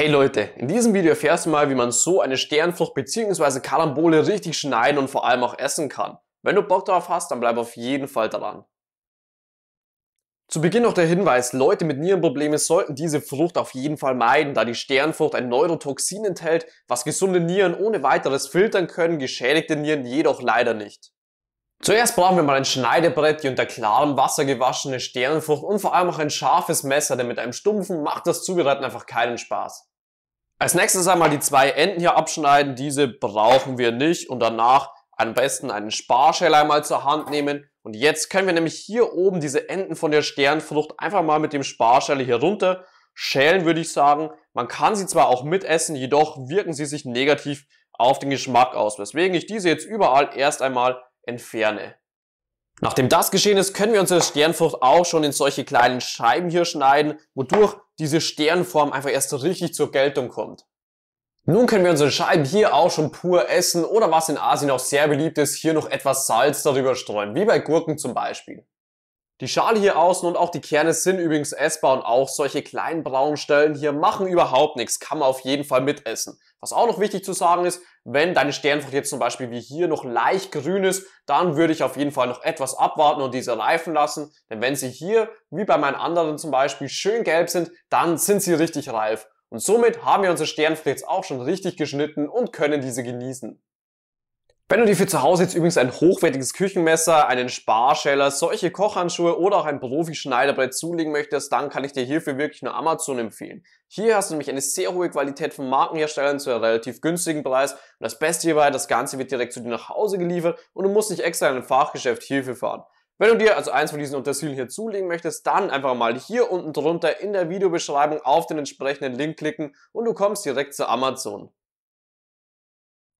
Hey Leute, in diesem Video erfährst du mal, wie man so eine Sternfrucht bzw. Karambole richtig schneiden und vor allem auch essen kann. Wenn du Bock darauf hast, dann bleib auf jeden Fall dran. Zu Beginn noch der Hinweis, Leute mit Nierenproblemen sollten diese Frucht auf jeden Fall meiden, da die Sternfrucht ein Neurotoxin enthält, was gesunde Nieren ohne weiteres filtern können, geschädigte Nieren jedoch leider nicht. Zuerst brauchen wir mal ein Schneidebrett, die unter klarem Wasser gewaschene Sternfrucht und vor allem auch ein scharfes Messer, denn mit einem stumpfen macht das Zubereiten einfach keinen Spaß. Als nächstes einmal die zwei Enden hier abschneiden. Diese brauchen wir nicht. Und danach am besten einen Sparschäler einmal zur Hand nehmen. Und jetzt können wir nämlich hier oben diese Enden von der Sternfrucht einfach mal mit dem Sparschäler hier runter schälen, würde ich sagen. Man kann sie zwar auch mitessen, jedoch wirken sie sich negativ auf den Geschmack aus, weswegen ich diese jetzt überall erst einmal entferne. Nachdem das geschehen ist, können wir unsere Sternfrucht auch schon in solche kleinen Scheiben hier schneiden, wodurch diese Sternform einfach erst richtig zur Geltung kommt. Nun können wir unsere Scheiben hier auch schon pur essen oder was in Asien auch sehr beliebt ist, hier noch etwas Salz darüber streuen, wie bei Gurken zum Beispiel. Die Schale hier außen und auch die Kerne sind übrigens essbar und auch solche kleinen braunen Stellen hier machen überhaupt nichts, kann man auf jeden Fall mitessen. Was auch noch wichtig zu sagen ist, wenn deine Sternfrucht jetzt zum Beispiel wie hier noch leicht grün ist, dann würde ich auf jeden Fall noch etwas abwarten und diese reifen lassen, denn wenn sie hier, wie bei meinen anderen zum Beispiel, schön gelb sind, dann sind sie richtig reif. Und somit haben wir unsere Sternfrucht jetzt auch schon richtig geschnitten und können diese genießen. Wenn du dir für zu Hause jetzt übrigens ein hochwertiges Küchenmesser, einen Sparscheller, solche Kochhandschuhe oder auch ein Profi-Schneiderbrett zulegen möchtest, dann kann ich dir hierfür wirklich nur Amazon empfehlen. Hier hast du nämlich eine sehr hohe Qualität von Markenherstellern zu einem relativ günstigen Preis und das Beste hierbei, das Ganze wird direkt zu dir nach Hause geliefert und du musst nicht extra in ein Fachgeschäft hierfür fahren. Wenn du dir also eins von diesen Untersilien hier zulegen möchtest, dann einfach mal hier unten drunter in der Videobeschreibung auf den entsprechenden Link klicken und du kommst direkt zu Amazon.